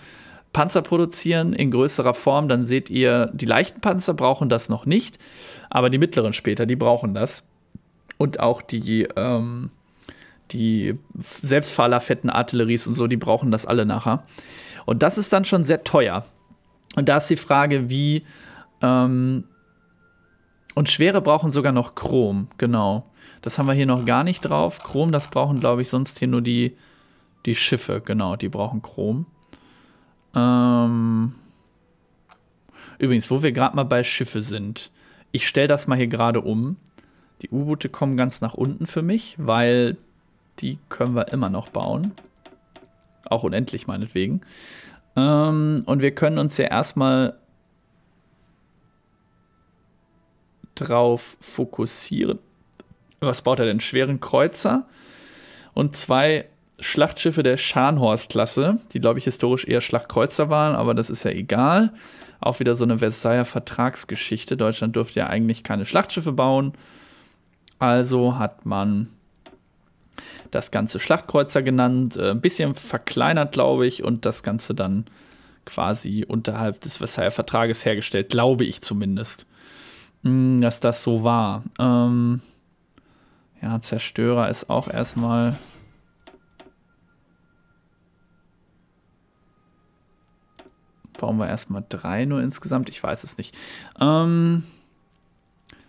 A: Panzer produzieren in größerer Form, dann seht ihr, die leichten Panzer brauchen das noch nicht, aber die mittleren später, die brauchen das. Und auch die, ähm, die selbstfahrerfetten Artilleries und so, die brauchen das alle nachher. Und das ist dann schon sehr teuer. Und da ist die Frage, wie. Ähm, und Schwere brauchen sogar noch Chrom, genau. Das haben wir hier noch gar nicht drauf. Chrom, das brauchen, glaube ich, sonst hier nur die, die Schiffe, genau, die brauchen Chrom. Ähm Übrigens, wo wir gerade mal bei Schiffe sind. Ich stelle das mal hier gerade um. Die U-Boote kommen ganz nach unten für mich, weil die können wir immer noch bauen. Auch unendlich meinetwegen. Ähm, und wir können uns ja erstmal drauf fokussieren. Was baut er denn? Schweren Kreuzer und zwei Schlachtschiffe der Scharnhorst-Klasse, die, glaube ich, historisch eher Schlachtkreuzer waren, aber das ist ja egal. Auch wieder so eine Versailler Vertragsgeschichte. Deutschland durfte ja eigentlich keine Schlachtschiffe bauen. Also hat man das Ganze Schlachtkreuzer genannt, äh, ein bisschen verkleinert, glaube ich, und das Ganze dann quasi unterhalb des Versailler Vertrages hergestellt, glaube ich zumindest, hm, dass das so war. Ähm ja, Zerstörer ist auch erstmal Bauen wir erstmal drei nur insgesamt. Ich weiß es nicht. Ähm,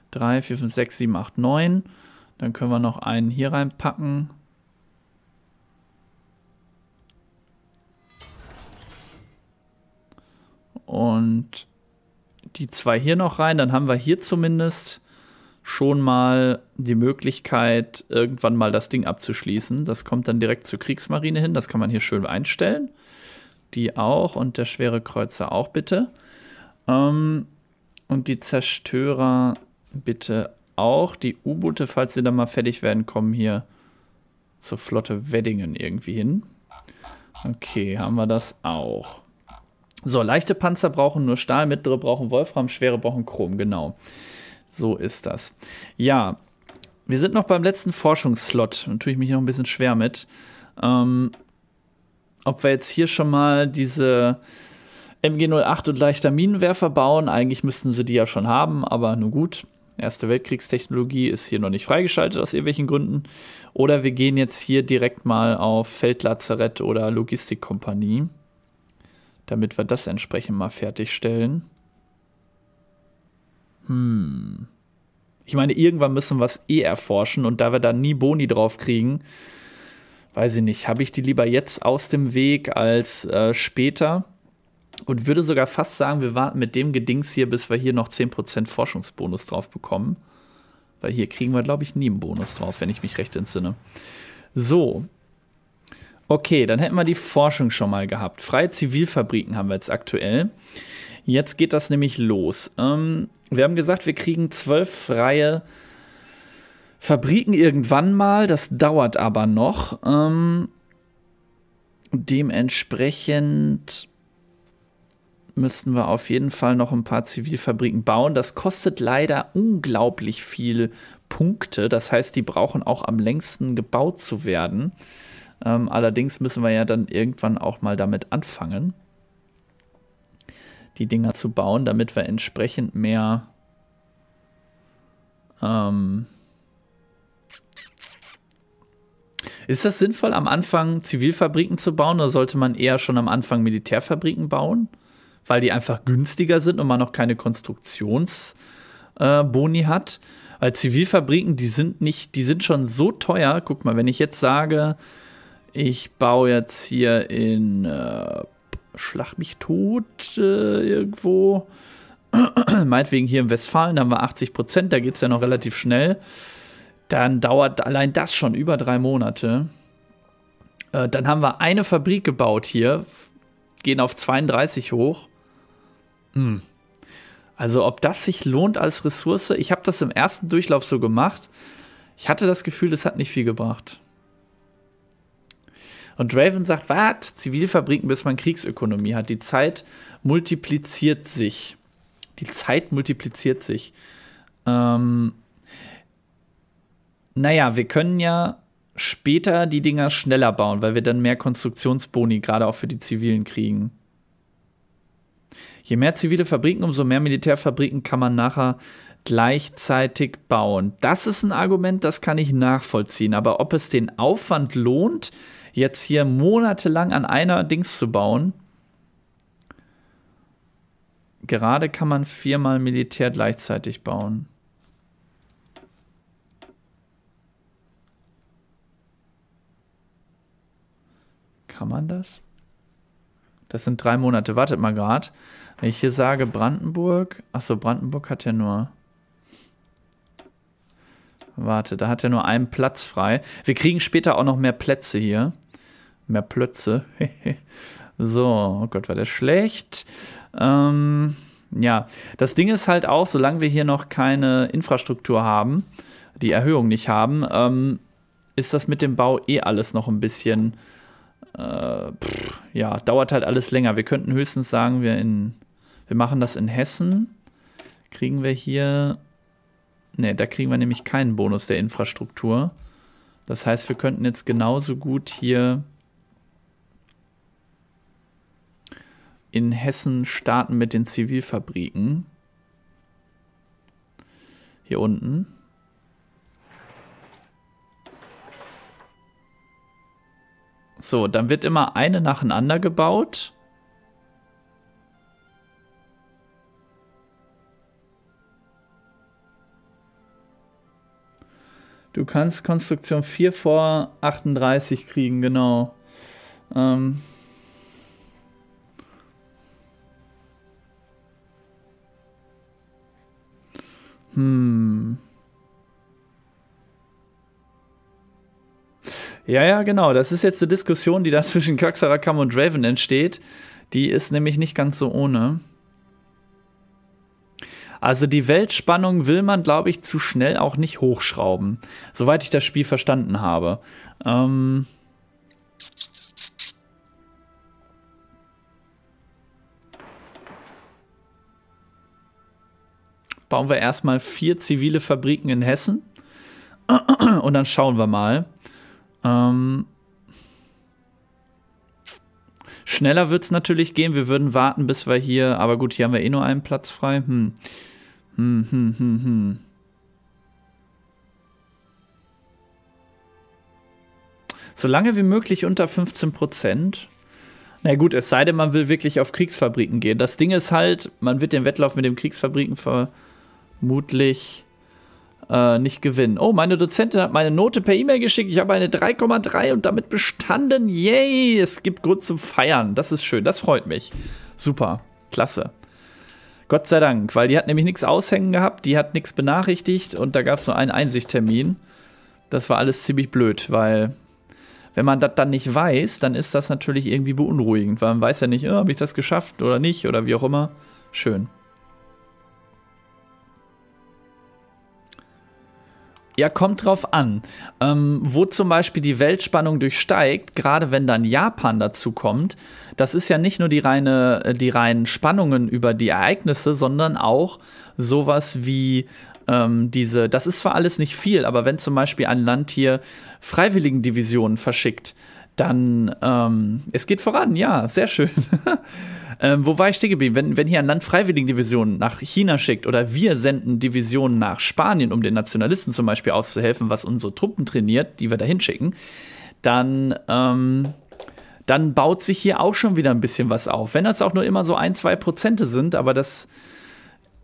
A: drei, vier, fünf, sechs, sieben, acht, neun. Dann können wir noch einen hier reinpacken. Und die zwei hier noch rein. Dann haben wir hier zumindest schon mal die Möglichkeit, irgendwann mal das Ding abzuschließen. Das kommt dann direkt zur Kriegsmarine hin. Das kann man hier schön einstellen die auch und der schwere Kreuzer auch bitte. Ähm, und die Zerstörer bitte auch. Die U-Boote, falls sie dann mal fertig werden, kommen hier zur Flotte Weddingen irgendwie hin. Okay, haben wir das auch. So, leichte Panzer brauchen nur Stahl, mittlere brauchen Wolfram, schwere brauchen Chrom, genau. So ist das. Ja, wir sind noch beim letzten Forschungsslot. Da tue ich mich noch ein bisschen schwer mit. Ähm, ob wir jetzt hier schon mal diese MG08 und leichter Minenwerfer bauen. Eigentlich müssten sie die ja schon haben, aber nun gut. Erste Weltkriegstechnologie ist hier noch nicht freigeschaltet aus irgendwelchen Gründen. Oder wir gehen jetzt hier direkt mal auf Feldlazarett oder Logistikkompanie, damit wir das entsprechend mal fertigstellen. Hm. Ich meine, irgendwann müssen wir es eh erforschen und da wir da nie Boni drauf kriegen, weiß ich nicht, habe ich die lieber jetzt aus dem Weg als äh, später? Und würde sogar fast sagen, wir warten mit dem Gedings hier, bis wir hier noch 10% Forschungsbonus drauf bekommen. Weil hier kriegen wir, glaube ich, nie einen Bonus drauf, wenn ich mich recht entsinne. So. Okay, dann hätten wir die Forschung schon mal gehabt. Freie Zivilfabriken haben wir jetzt aktuell. Jetzt geht das nämlich los. Ähm, wir haben gesagt, wir kriegen zwölf freie äh, Fabriken irgendwann mal, das dauert aber noch. Ähm, dementsprechend müssten wir auf jeden Fall noch ein paar Zivilfabriken bauen. Das kostet leider unglaublich viel Punkte. Das heißt, die brauchen auch am längsten gebaut zu werden. Ähm, allerdings müssen wir ja dann irgendwann auch mal damit anfangen, die Dinger zu bauen, damit wir entsprechend mehr ähm, Ist das sinnvoll, am Anfang Zivilfabriken zu bauen oder sollte man eher schon am Anfang Militärfabriken bauen, weil die einfach günstiger sind und man noch keine Konstruktionsboni äh, hat? Weil Zivilfabriken, die sind nicht, die sind schon so teuer. Guck mal, wenn ich jetzt sage, ich baue jetzt hier in äh, Schlag mich tot äh, irgendwo, meinetwegen hier in Westfalen, da haben wir 80 Prozent, da geht es ja noch relativ schnell dann dauert allein das schon über drei Monate. Äh, dann haben wir eine Fabrik gebaut hier, gehen auf 32 hoch. Hm. Also ob das sich lohnt als Ressource, ich habe das im ersten Durchlauf so gemacht. Ich hatte das Gefühl, das hat nicht viel gebracht. Und Draven sagt, was? Zivilfabriken, bis man Kriegsökonomie hat. Die Zeit multipliziert sich. Die Zeit multipliziert sich. Ähm, naja, wir können ja später die Dinger schneller bauen, weil wir dann mehr Konstruktionsboni gerade auch für die Zivilen kriegen. Je mehr zivile Fabriken, umso mehr Militärfabriken kann man nachher gleichzeitig bauen. Das ist ein Argument, das kann ich nachvollziehen. Aber ob es den Aufwand lohnt, jetzt hier monatelang an einer Dings zu bauen, gerade kann man viermal Militär gleichzeitig bauen. Kann man das? Das sind drei Monate. Wartet mal gerade. Wenn ich hier sage Brandenburg. Achso, Brandenburg hat ja nur. Warte, da hat er nur einen Platz frei. Wir kriegen später auch noch mehr Plätze hier. Mehr Plötze. so, oh Gott, war der schlecht. Ähm, ja, das Ding ist halt auch, solange wir hier noch keine Infrastruktur haben, die Erhöhung nicht haben, ähm, ist das mit dem Bau eh alles noch ein bisschen äh, pff, ja, dauert halt alles länger. Wir könnten höchstens sagen, wir, in, wir machen das in Hessen. Kriegen wir hier. Ne, da kriegen wir nämlich keinen Bonus der Infrastruktur. Das heißt, wir könnten jetzt genauso gut hier in Hessen starten mit den Zivilfabriken. Hier unten. So, dann wird immer eine nacheinander gebaut. Du kannst Konstruktion 4 vor 38 kriegen, genau. Ähm. Hm. Ja, ja, genau. Das ist jetzt eine Diskussion, die da zwischen Köxerakam und Raven entsteht. Die ist nämlich nicht ganz so ohne. Also die Weltspannung will man, glaube ich, zu schnell auch nicht hochschrauben. Soweit ich das Spiel verstanden habe. Ähm Bauen wir erstmal vier zivile Fabriken in Hessen. Und dann schauen wir mal. Ähm, schneller wird es natürlich gehen. Wir würden warten, bis wir hier. Aber gut, hier haben wir eh nur einen Platz frei. Hm. Hm, hm, hm, hm. Solange wie möglich unter 15 Prozent. Na gut, es sei denn, man will wirklich auf Kriegsfabriken gehen. Das Ding ist halt, man wird den Wettlauf mit den Kriegsfabriken vermutlich äh, nicht gewinnen. Oh, meine Dozentin hat meine Note per E-Mail geschickt. Ich habe eine 3,3 und damit bestanden. Yay! Es gibt Grund zum Feiern. Das ist schön. Das freut mich. Super. Klasse. Gott sei Dank, weil die hat nämlich nichts aushängen gehabt, die hat nichts benachrichtigt und da gab es nur einen Einsichttermin. Das war alles ziemlich blöd, weil wenn man das dann nicht weiß, dann ist das natürlich irgendwie beunruhigend, weil man weiß ja nicht, oh, habe ich das geschafft oder nicht oder wie auch immer. Schön. Ja, kommt drauf an. Ähm, wo zum Beispiel die Weltspannung durchsteigt, gerade wenn dann Japan dazu kommt, das ist ja nicht nur die, reine, äh, die reinen Spannungen über die Ereignisse, sondern auch sowas wie ähm, diese, das ist zwar alles nicht viel, aber wenn zum Beispiel ein Land hier Freiwilligendivisionen verschickt, dann, ähm, es geht voran, ja, sehr schön. Ähm, wo war ich stehen geblieben? Wenn, wenn hier ein Land Freiwilligendivisionen nach China schickt oder wir senden Divisionen nach Spanien, um den Nationalisten zum Beispiel auszuhelfen, was unsere Truppen trainiert, die wir da hinschicken, dann, ähm, dann baut sich hier auch schon wieder ein bisschen was auf. Wenn das auch nur immer so ein, zwei Prozente sind, aber das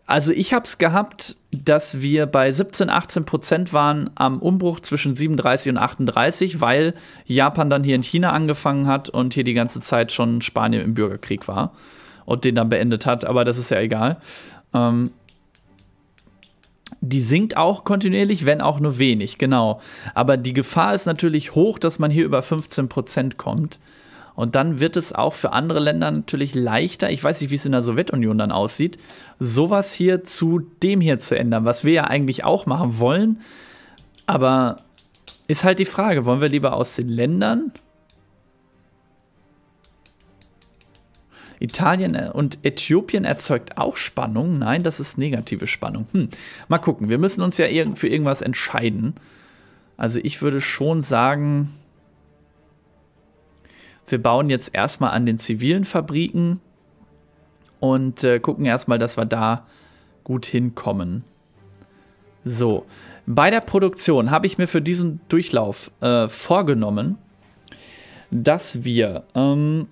A: also ich habe es gehabt, dass wir bei 17, 18 Prozent waren am Umbruch zwischen 37 und 38, weil Japan dann hier in China angefangen hat und hier die ganze Zeit schon Spanien im Bürgerkrieg war und den dann beendet hat, aber das ist ja egal. Ähm, die sinkt auch kontinuierlich, wenn auch nur wenig, genau. Aber die Gefahr ist natürlich hoch, dass man hier über 15 Prozent kommt. Und dann wird es auch für andere Länder natürlich leichter, ich weiß nicht, wie es in der Sowjetunion dann aussieht, sowas hier zu dem hier zu ändern, was wir ja eigentlich auch machen wollen. Aber ist halt die Frage, wollen wir lieber aus den Ländern? Italien äh, und Äthiopien erzeugt auch Spannung. Nein, das ist negative Spannung. Hm. Mal gucken, wir müssen uns ja für irgendwas entscheiden. Also ich würde schon sagen, wir bauen jetzt erstmal an den zivilen Fabriken und äh, gucken erstmal, dass wir da gut hinkommen. So, bei der Produktion habe ich mir für diesen Durchlauf äh, vorgenommen, dass wir ähm,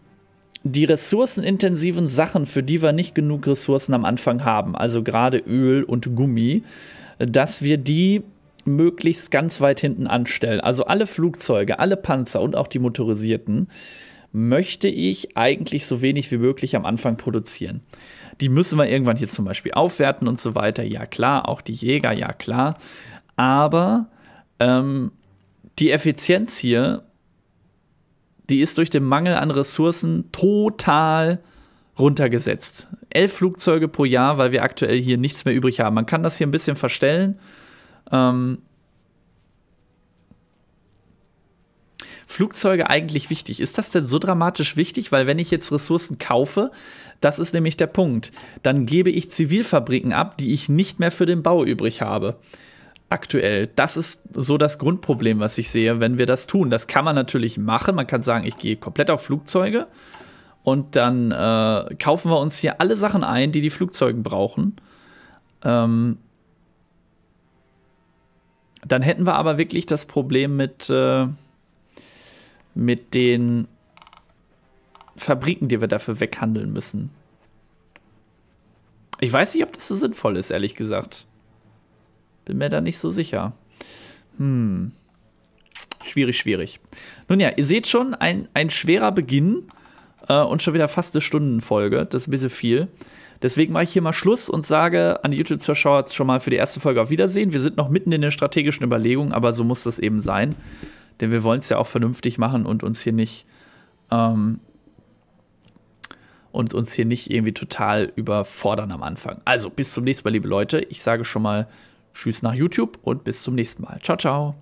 A: die ressourcenintensiven Sachen, für die wir nicht genug Ressourcen am Anfang haben, also gerade Öl und Gummi, dass wir die möglichst ganz weit hinten anstellen. Also alle Flugzeuge, alle Panzer und auch die motorisierten, möchte ich eigentlich so wenig wie möglich am Anfang produzieren. Die müssen wir irgendwann hier zum Beispiel aufwerten und so weiter. Ja klar, auch die Jäger, ja klar. Aber ähm, die Effizienz hier, die ist durch den Mangel an Ressourcen total runtergesetzt. Elf Flugzeuge pro Jahr, weil wir aktuell hier nichts mehr übrig haben. Man kann das hier ein bisschen verstellen. Ähm, Flugzeuge eigentlich wichtig? Ist das denn so dramatisch wichtig? Weil wenn ich jetzt Ressourcen kaufe, das ist nämlich der Punkt, dann gebe ich Zivilfabriken ab, die ich nicht mehr für den Bau übrig habe aktuell. Das ist so das Grundproblem, was ich sehe, wenn wir das tun. Das kann man natürlich machen. Man kann sagen, ich gehe komplett auf Flugzeuge und dann äh, kaufen wir uns hier alle Sachen ein, die die Flugzeuge brauchen. Ähm dann hätten wir aber wirklich das Problem mit. Äh mit den Fabriken, die wir dafür weghandeln müssen. Ich weiß nicht, ob das so sinnvoll ist, ehrlich gesagt. Bin mir da nicht so sicher. Hm. Schwierig, schwierig. Nun ja, ihr seht schon, ein, ein schwerer Beginn äh, und schon wieder fast eine Stundenfolge. Das ist ein bisschen viel. Deswegen mache ich hier mal Schluss und sage an die YouTube-Zuschauer schon mal für die erste Folge auf Wiedersehen. Wir sind noch mitten in den strategischen Überlegungen, aber so muss das eben sein. Denn wir wollen es ja auch vernünftig machen und uns hier nicht ähm, und uns hier nicht irgendwie total überfordern am Anfang. Also bis zum nächsten Mal, liebe Leute. Ich sage schon mal Tschüss nach YouTube und bis zum nächsten Mal. Ciao, ciao.